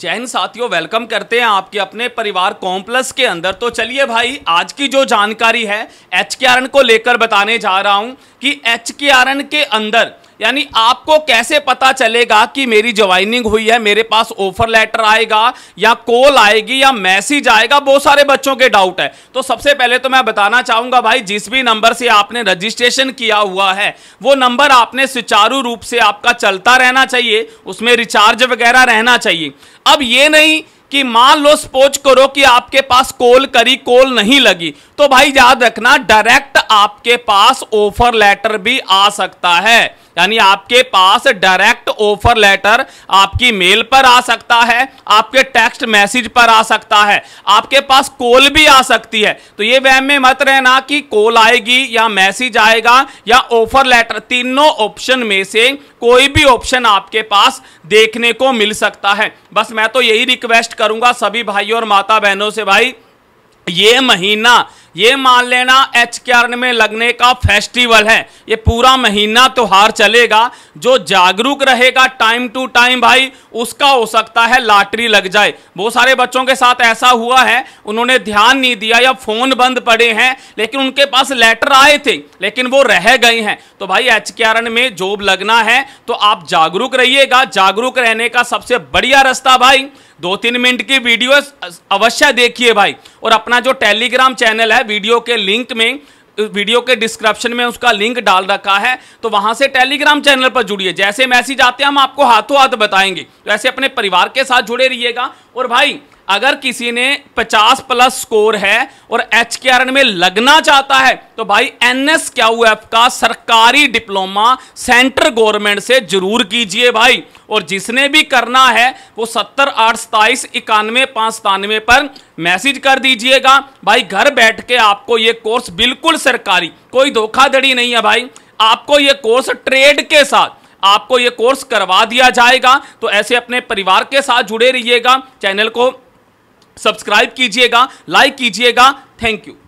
जैन साथियों वेलकम करते हैं आपके अपने परिवार कॉम्प्लस के अंदर तो चलिए भाई आज की जो जानकारी है एच के आर को लेकर बताने जा रहा हूं कि एच के आर के अंदर यानी आपको कैसे पता चलेगा कि मेरी ज्वाइनिंग हुई है मेरे पास ऑफर लेटर आएगा या कॉल आएगी या मैसेज आएगा बहुत सारे बच्चों के डाउट है तो सबसे पहले तो मैं बताना चाहूंगा भाई जिस भी नंबर से आपने रजिस्ट्रेशन किया हुआ है वो नंबर आपने सुचारू रूप से आपका चलता रहना चाहिए उसमें रिचार्ज वगैरह रहना चाहिए अब ये नहीं कि मान लो सपोज करो कि आपके पास कॉल करी कॉल नहीं लगी तो भाई याद रखना डायरेक्ट आपके पास ऑफर लेटर भी आ सकता है यानी आपके पास डायरेक्ट ऑफर लेटर आपकी मेल पर आ सकता है आपके टेक्स्ट मैसेज पर आ सकता है आपके पास कॉल भी आ सकती है तो ये वह में मत रहना कि कॉल आएगी या मैसेज आएगा या ऑफर लेटर तीनों ऑप्शन में से कोई भी ऑप्शन आपके पास देखने को मिल सकता है बस मैं तो यही रिक्वेस्ट करूंगा सभी भाइयों और माता बहनों से भाई ये महीना ये मान लेना एच क्यारन में लगने का फेस्टिवल है ये पूरा महीना त्योहार चलेगा जो जागरूक रहेगा टाइम टू टाइम भाई उसका हो सकता है लाटरी लग जाए बहुत सारे बच्चों के साथ ऐसा हुआ है उन्होंने ध्यान नहीं दिया या फ़ोन बंद पड़े हैं लेकिन उनके पास लेटर आए थे लेकिन वो रह गए हैं तो भाई एच क्यारन में जॉब लगना है तो आप जागरूक रहिएगा जागरूक रहने का सबसे बढ़िया रास्ता भाई दो तीन मिनट की वीडियो अवश्य देखिए भाई और अपना जो टेलीग्राम चैनल है वीडियो के लिंक में वीडियो के डिस्क्रिप्शन में उसका लिंक डाल रखा है तो वहां से टेलीग्राम चैनल पर जुड़िए जैसे मैसेज आते हैं हम आपको हाथों हाथ बताएंगे वैसे अपने परिवार के साथ जुड़े रहिएगा और भाई अगर किसी ने 50 प्लस स्कोर है और एच के आर में लगना चाहता है तो भाई एन एस क्या का सरकारी डिप्लोमा सेंट्रल गवर्नमेंट से जरूर कीजिए भाई और जिसने भी करना है वो सत्तर आठ सताईस इक्यानवे पाँच सतानवे पर मैसेज कर दीजिएगा भाई घर बैठ के आपको ये कोर्स बिल्कुल सरकारी कोई धोखाधड़ी नहीं है भाई आपको ये कोर्स ट्रेड के साथ आपको ये कोर्स करवा दिया जाएगा तो ऐसे अपने परिवार के साथ जुड़े रहिएगा चैनल को सब्सक्राइब कीजिएगा लाइक कीजिएगा थैंक यू